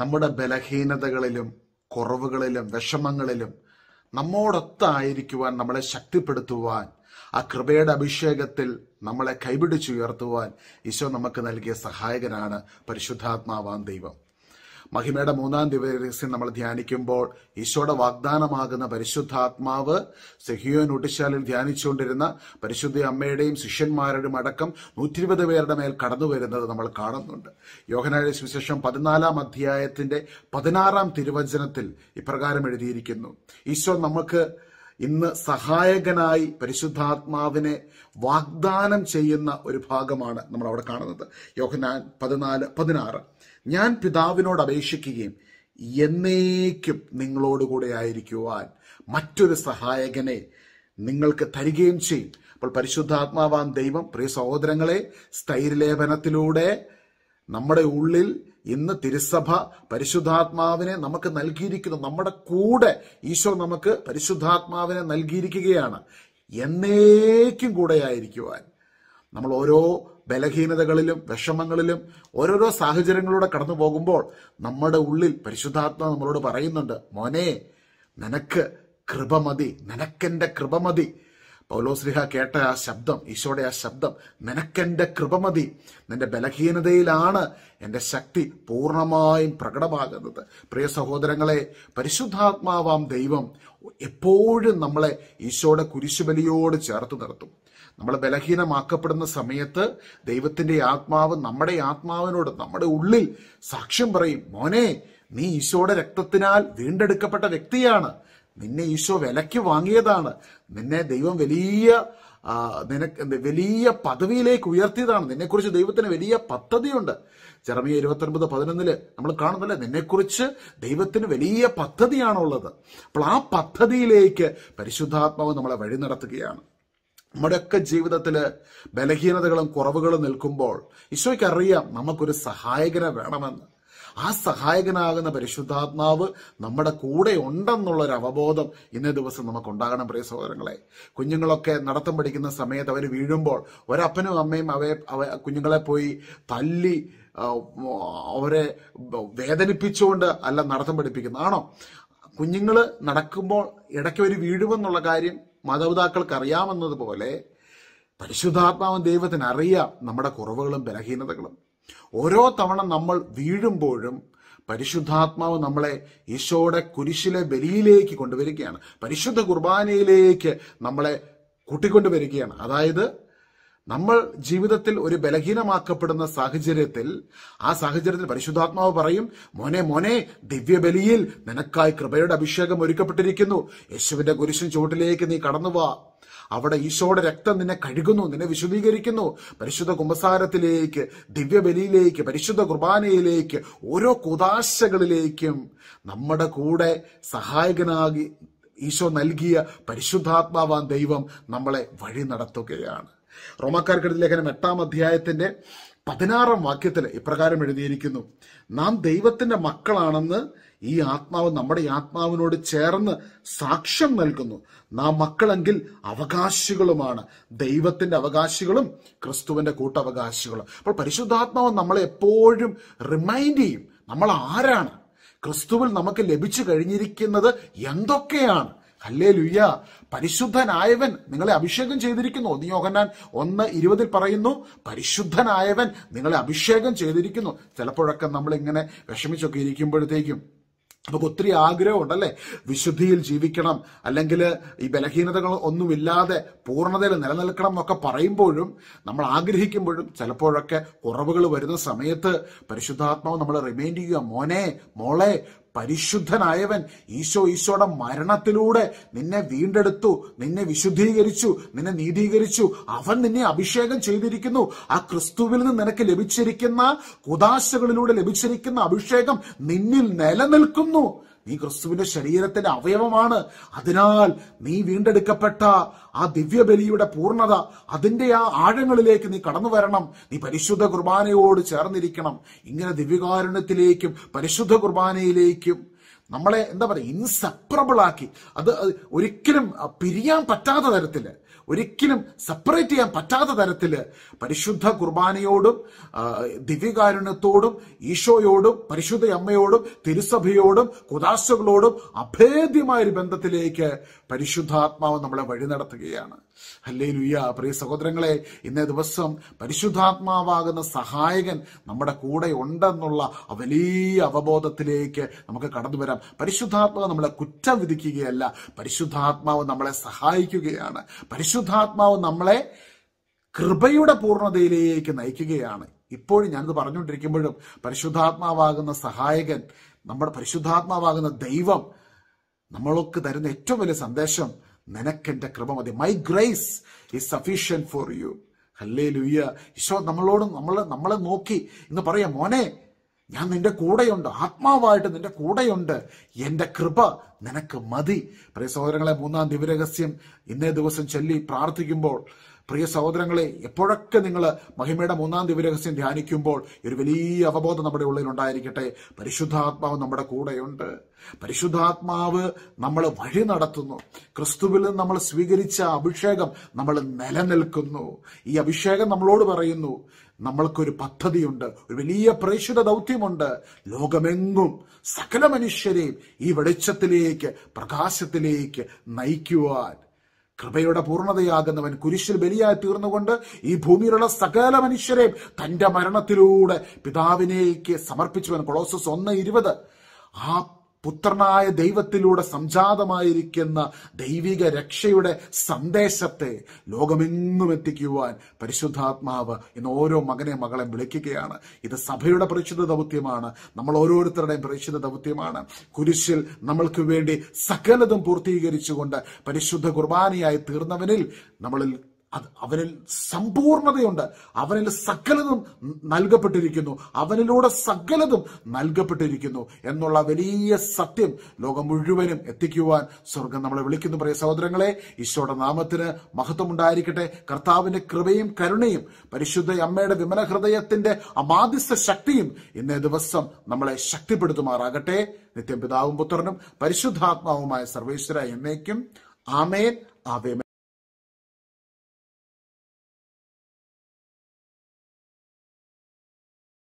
നമ്മുടെ ബലഹീനതകളിലും കുറവുകളിലും വിഷമങ്ങളിലും നമ്മോടൊത്തായിരിക്കുവാൻ നമ്മളെ ശക്തിപ്പെടുത്തുവാൻ ആ കൃപയുടെ അഭിഷേകത്തിൽ നമ്മളെ കൈപിടിച്ചുയർത്തുവാൻ ഈശോ നമുക്ക് നൽകിയ സഹായകനാണ് പരിശുദ്ധാത്മാവാൻ ദൈവം മഹിമയുടെ മൂന്നാം ദിവസം നമ്മൾ ധ്യാനിക്കുമ്പോൾ ഈശോയുടെ വാഗ്ദാനമാകുന്ന പരിശുദ്ധാത്മാവ് സെഹിയോൻ ഒട്ടിശാലിൽ ധ്യാനിച്ചുകൊണ്ടിരുന്ന പരിശുദ്ധ അമ്മയുടെയും ശിഷ്യന്മാരുടെയും അടക്കം നൂറ്റിരുപത് പേരുടെ മേൽ കടന്നു വരുന്നത് നമ്മൾ കാണുന്നുണ്ട് യോഹനാഴ്ച സുവിശേഷം പതിനാലാം അധ്യായത്തിന്റെ പതിനാറാം തിരുവചനത്തിൽ ഇപ്രകാരം എഴുതിയിരിക്കുന്നു ഈശോ നമുക്ക് ഇന്ന് സഹായകനായി പരിശുദ്ധാത്മാവിനെ വാഗ്ദാനം ചെയ്യുന്ന ഒരു ഭാഗമാണ് നമ്മൾ അവിടെ കാണുന്നത് യോഹനാൻ പതിനാല് പതിനാറ് ഞാൻ പിതാവിനോട് അപേക്ഷിക്കുകയും എന്നേക്കും നിങ്ങളോടുകൂടെ ആയിരിക്കുവാൻ മറ്റൊരു സഹായകനെ നിങ്ങൾക്ക് തരികയും ചെയ്യും അപ്പോൾ പരിശുദ്ധാത്മാവാൻ ദൈവം പ്രിയ സഹോദരങ്ങളെ സ്ഥൈര്യലേപനത്തിലൂടെ നമ്മുടെ ഉള്ളിൽ ഇന്ന് തിരുസഭ പരിശുദ്ധാത്മാവിനെ നമുക്ക് നൽകിയിരിക്കുന്നു നമ്മുടെ കൂടെ ഈശോ നമുക്ക് പരിശുദ്ധാത്മാവിനെ നൽകിയിരിക്കുകയാണ് എന്നേക്കും കൂടെ ആയിരിക്കുവാൻ നമ്മൾ ഓരോ ബലഹീനതകളിലും വിഷമങ്ങളിലും ഓരോരോ സാഹചര്യങ്ങളിലൂടെ കടന്നു പോകുമ്പോൾ നമ്മുടെ ഉള്ളിൽ പരിശുദ്ധാത്മ നമ്മളോട് പറയുന്നുണ്ട് മോനെ നിനക്ക് കൃപമതി നിനക്കെന്റെ കൃപമതി പൗലോസ്ലിഹ കേട്ട ആ ശബ്ദം ഈശോയുടെ ആ ശബ്ദം നിനക്കെന്റെ കൃപമതി നിന്റെ ബലഹീനതയിലാണ് എൻ്റെ ശക്തി പൂർണ്ണമായും പ്രകടമാകുന്നത് പ്രിയ സഹോദരങ്ങളെ പരിശുദ്ധാത്മാവാം ദൈവം എപ്പോഴും നമ്മളെ ഈശോയുടെ കുരിശുബലിയോട് ചേർത്ത് നിർത്തും നമ്മൾ ബലഹീനമാക്കപ്പെടുന്ന സമയത്ത് ദൈവത്തിന്റെ ആത്മാവ് നമ്മുടെ ആത്മാവിനോട് നമ്മുടെ ഉള്ളിൽ സാക്ഷ്യം പറയും മോനെ നീ ഈശോയുടെ രക്തത്തിനാൽ വീണ്ടെടുക്കപ്പെട്ട വ്യക്തിയാണ് നിന്നെ ഈശോ വിലയ്ക്ക് വാങ്ങിയതാണ് നിന്നെ ദൈവം വലിയ നിനക്ക് വലിയ പദവിയിലേക്ക് ഉയർത്തിയതാണ് നിന്നെക്കുറിച്ച് ദൈവത്തിന് വലിയ പദ്ധതിയുണ്ട് ചെറമിയ ഇരുപത്തൊൻപത് പതിനൊന്നില് നമ്മൾ കാണുന്നില്ലേ നിന്നെക്കുറിച്ച് ദൈവത്തിന് വലിയ പദ്ധതിയാണുള്ളത് അപ്പോൾ ആ പദ്ധതിയിലേക്ക് പരിശുദ്ധാത്മാവ് നമ്മളെ വഴി നടത്തുകയാണ് നമ്മുടെയൊക്കെ ജീവിതത്തിൽ ബലഹീനതകളും കുറവുകളും നിൽക്കുമ്പോൾ ഈശോയ്ക്കറിയാം നമുക്കൊരു സഹായകനെ വേണമെന്ന് ആ സഹായകനാകുന്ന പരിശുദ്ധാത്മാവ് നമ്മുടെ കൂടെ ഉണ്ടെന്നുള്ളൊരു അവബോധം ഇന്നേ ദിവസം നമുക്ക് ഉണ്ടാകണം പ്രിയ സഹോദരങ്ങളെ കുഞ്ഞുങ്ങളൊക്കെ നടത്തം പഠിക്കുന്ന സമയത്ത് അവർ വീഴുമ്പോൾ ഒരപ്പനും അമ്മയും അവയെ കുഞ്ഞുങ്ങളെ പോയി തല്ലി അവരെ വേദനിപ്പിച്ചുകൊണ്ട് അല്ല നടത്തം പഠിപ്പിക്കുന്നതാണോ കുഞ്ഞുങ്ങൾ നടക്കുമ്പോൾ ഇടയ്ക്ക് ഒരു വീഴുമെന്നുള്ള കാര്യം മാതാപിതാക്കൾക്ക് അറിയാമെന്നതുപോലെ പരിശുദ്ധാത്മാവ് ദൈവത്തിന് അറിയാം നമ്മുടെ കുറവുകളും ബലഹീനതകളും ഓരോ തവണ നമ്മൾ വീഴുമ്പോഴും പരിശുദ്ധാത്മാവ് നമ്മളെ ഈശോയുടെ കുരിശിലെ ബലിയിലേക്ക് കൊണ്ടുവരികയാണ് പരിശുദ്ധ കുർബാനയിലേക്ക് നമ്മളെ കൂട്ടിക്കൊണ്ടുവരികയാണ് അതായത് നമ്മൾ ജീവിതത്തിൽ ഒരു ബലഹീനമാക്കപ്പെടുന്ന സാഹചര്യത്തിൽ ആ സാഹചര്യത്തിൽ പരിശുദ്ധാത്മാവ് പറയും മോനെ മോനെ ദിവ്യബലിയിൽ നിനക്കായി കൃപയുടെ അഭിഷേകം ഒരുക്കപ്പെട്ടിരിക്കുന്നു യേശുവിന്റെ കുരിശൻ ചുവട്ടിലേക്ക് നീ കടന്നുവാ അവിടെ ഈശോയുടെ രക്തം നിന്നെ കഴുകുന്നു നിന്നെ വിശുദ്ധീകരിക്കുന്നു പരിശുദ്ധ കുംഭസാരത്തിലേക്ക് ദിവ്യബലിയിലേക്ക് പരിശുദ്ധ കുർബാനയിലേക്ക് ഓരോ കുതാശകളിലേക്കും നമ്മുടെ കൂടെ സഹായകനാകി ഈശോ നൽകിയ പരിശുദ്ധാത്മാവാൻ ദൈവം നമ്മളെ വഴി നടത്തുകയാണ് റോമാക്കാർക്കെടുത്ത ലേഖനം എട്ടാം അധ്യായത്തിന്റെ പതിനാറാം വാക്യത്തിൽ ഇപ്രകാരം എഴുതിയിരിക്കുന്നു നാം ദൈവത്തിന്റെ മക്കളാണെന്ന് ഈ ആത്മാവ് നമ്മുടെ ആത്മാവിനോട് ചേർന്ന് സാക്ഷ്യം നൽകുന്നു നാം മക്കളെങ്കിൽ അവകാശികളുമാണ് ദൈവത്തിന്റെ അവകാശികളും ക്രിസ്തുവിന്റെ കൂട്ടവകാശികളും അപ്പോൾ പരിശുദ്ധാത്മാവ് നമ്മളെ എപ്പോഴും റിമൈൻഡ് ചെയ്യും നമ്മൾ ആരാണ് ക്രിസ്തുവിൽ നമുക്ക് ലഭിച്ചു കഴിഞ്ഞിരിക്കുന്നത് എന്തൊക്കെയാണ് അല്ലേ ലുയ്യ പരിശുദ്ധനായവൻ നിങ്ങളെ അഭിഷേകം ചെയ്തിരിക്കുന്നു ഒന്ന് യോഹന്നാൻ ഒന്ന് ഇരുപതിൽ പറയുന്നു പരിശുദ്ധനായവൻ നിങ്ങളെ അഭിഷേകം ചെയ്തിരിക്കുന്നു ചിലപ്പോഴൊക്കെ നമ്മൾ ഇങ്ങനെ വിഷമിച്ചൊക്കെ ഇരിക്കുമ്പോഴത്തേക്കും നമുക്ക് ഒത്തിരി ആഗ്രഹമുണ്ടല്ലേ വിശുദ്ധിയിൽ ജീവിക്കണം അല്ലെങ്കിൽ ഈ ബലഹീനതകൾ ഒന്നുമില്ലാതെ പൂർണ്ണതയിൽ നിലനിൽക്കണം എന്നൊക്കെ പറയുമ്പോഴും നമ്മൾ ആഗ്രഹിക്കുമ്പോഴും ചിലപ്പോഴൊക്കെ കുറവുകൾ വരുന്ന സമയത്ത് പരിശുദ്ധാത്മാവ് നമ്മൾ റിമൈൻഡ് ചെയ്യുക മോനെ മോളെ പരിശുദ്ധനായവൻ ഈശോ ഈശോയുടെ മരണത്തിലൂടെ നിന്നെ വീണ്ടെടുത്തു നിന്നെ വിശുദ്ധീകരിച്ചു നിന്നെ നീതീകരിച്ചു അവൻ നിന്നെ അഭിഷേകം ചെയ്തിരിക്കുന്നു ആ ക്രിസ്തുവിൽ നിന്ന് നിനക്ക് ലഭിച്ചിരിക്കുന്ന കുദാശകളിലൂടെ ലഭിച്ചിരിക്കുന്ന അഭിഷേകം നിന്നിൽ നിലനിൽക്കുന്നു നീ ക്രിസ്തുവിന്റെ ശരീരത്തിന്റെ അവയവമാണ് അതിനാൽ നീ വീണ്ടെടുക്കപ്പെട്ട ആ ദിവ്യബലിയുടെ പൂർണ്ണത അതിന്റെ ആ ആഴങ്ങളിലേക്ക് നീ കടന്നു വരണം നീ പരിശുദ്ധ കുർബാനയോട് ചേർന്നിരിക്കണം ഇങ്ങനെ ദിവ്യകാരുണ്യത്തിലേക്കും പരിശുദ്ധ കുർബാനയിലേക്കും നമ്മളെ എന്താ പറയുക ഇൻസെപ്പറബിൾ ആക്കി അത് ഒരിക്കലും പിരിയാൻ പറ്റാത്ത തരത്തിൽ ഒരിക്കലും സെപ്പറേറ്റ് ചെയ്യാൻ പറ്റാത്ത തരത്തിൽ പരിശുദ്ധ കുർബാനയോടും ദിവ്യകാരുണ്യത്തോടും ഈശോയോടും പരിശുദ്ധ അമ്മയോടും തിരുസഭയോടും കുദാശകളോടും അഭേദ്യമായ ഒരു ബന്ധത്തിലേക്ക് പരിശുദ്ധാത്മാവ് നമ്മളെ വഴി നടത്തുകയാണ് അല്ലേ ലുയ്യ പ്രിയ സഹോദരങ്ങളെ ഇന്നേ ദിവസം പരിശുദ്ധാത്മാവാകുന്ന സഹായകൻ നമ്മുടെ കൂടെ ഉണ്ടെന്നുള്ള വലിയ അവബോധത്തിലേക്ക് നമുക്ക് കടന്നു വരാം പകരം പരിശുദ്ധാത്മാവ് നമ്മളെ കുറ്റം വിധിക്കുകയല്ല പരിശുദ്ധാത്മാവ് നമ്മളെ സഹായിക്കുകയാണ് പരിശുദ്ധാത്മാവ് നമ്മളെ കൃപയുടെ പൂർണ്ണതയിലേക്ക് നയിക്കുകയാണ് ഇപ്പോഴും ഞാനിത് പറഞ്ഞുകൊണ്ടിരിക്കുമ്പോഴും പരിശുദ്ധാത്മാവാകുന്ന സഹായകൻ നമ്മുടെ പരിശുദ്ധാത്മാവാകുന്ന ദൈവം നമ്മൾക്ക് തരുന്ന ഏറ്റവും വലിയ സന്ദേശം നിനക്കെന്റെ കൃപ മതി my grace is sufficient for you hallelujah Isho നമ്മളോട് നമ്മൾ നമ്മളെ നോക്കി എന്ന് പറയാം മോനെ ഞാൻ നിന്റെ കൂടെയുണ്ട് ആത്മാവായിട്ട് നിന്റെ കൂടെയുണ്ട് എൻ്റെ കൃപ നിനക്ക് മതി പ്രിയ സഹോദരങ്ങളെ മൂന്നാം ദിവരഹസ്യം ഇന്നേ ദിവസം ചൊല്ലി പ്രാർത്ഥിക്കുമ്പോൾ പ്രിയ സഹോദരങ്ങളെ എപ്പോഴൊക്കെ നിങ്ങൾ മഹിമയുടെ മൂന്നാം ദിവ്യരഹസ്യം ധ്യാനിക്കുമ്പോൾ ഒരു വലിയ അവബോധം നമ്മുടെ ഉള്ളിൽ ഉണ്ടായിരിക്കട്ടെ പരിശുദ്ധാത്മാവ് നമ്മുടെ കൂടെയുണ്ട് പരിശുദ്ധാത്മാവ് നമ്മൾ വഴി നടത്തുന്നു ക്രിസ്തുവിൽ നമ്മൾ സ്വീകരിച്ച അഭിഷേകം നമ്മൾ നിലനിൽക്കുന്നു ഈ അഭിഷേകം നമ്മളോട് പറയുന്നു നമ്മൾക്കൊരു പദ്ധതിയുണ്ട് ഒരു വലിയ പ്രേക്ഷിത ദൗത്യമുണ്ട് ലോകമെങ്ങും സകല മനുഷ്യരെയും ഈ വെളിച്ചത്തിലേക്ക് പ്രകാശത്തിലേക്ക് നയിക്കുവാൻ കൃപയുടെ പൂർണ്ണതയാകുന്നവൻ കുരിശിൽ ബലിയായി തീർന്നുകൊണ്ട് ഈ ഭൂമിയിലുള്ള സകല മനുഷ്യരെയും തന്റെ മരണത്തിലൂടെ പിതാവിനേക്ക് സമർപ്പിച്ചവൻ കൊളോസസ് ഒന്ന് ഇരുപത് ആ പുത്രനായ ദൈവത്തിലൂടെ സംജാതമായിരിക്കുന്ന ദൈവിക രക്ഷയുടെ സന്ദേശത്തെ ലോകമെങ്ങും എത്തിക്കുവാൻ പരിശുദ്ധാത്മാവ് ഇന്ന് ഓരോ മകനെ മകളെ വിളിക്കുകയാണ് ഇത് സഭയുടെ പരിശുദ്ധ ദൗത്യമാണ് നമ്മൾ ഓരോരുത്തരുടെയും പരിശുദ്ധ ദൗത്യമാണ് കുരിശിൽ നമ്മൾക്ക് വേണ്ടി സകലതും പൂർത്തീകരിച്ചുകൊണ്ട് പരിശുദ്ധ കുർബാനയായി തീർന്നവനിൽ നമ്മളിൽ അത് അവനിൽ സമ്പൂർണതയുണ്ട് അവനിൽ സകലതും നൽകപ്പെട്ടിരിക്കുന്നു അവനിലൂടെ സകലതും നൽകപ്പെട്ടിരിക്കുന്നു എന്നുള്ള വലിയ സത്യം ലോകം മുഴുവനും എത്തിക്കുവാൻ സ്വർഗം നമ്മളെ വിളിക്കുന്നു പ്രിയ സഹോദരങ്ങളെ ഈശോയുടെ നാമത്തിന് മഹത്വമുണ്ടായിരിക്കട്ടെ കർത്താവിന്റെ കൃപയും കരുണയും പരിശുദ്ധ അമ്മയുടെ വിമല ഹൃദയത്തിന്റെ അമാദിസ്ഥ ശക്തിയും ഇന്നേ ദിവസം നമ്മളെ ശക്തിപ്പെടുത്തുമാറാകട്ടെ നിത്യം പിതാവും പുത്രനും പരിശുദ്ധാത്മാവുമായ സർവേശ്വര എന്നേക്കും ആമേൻ ആവേമേ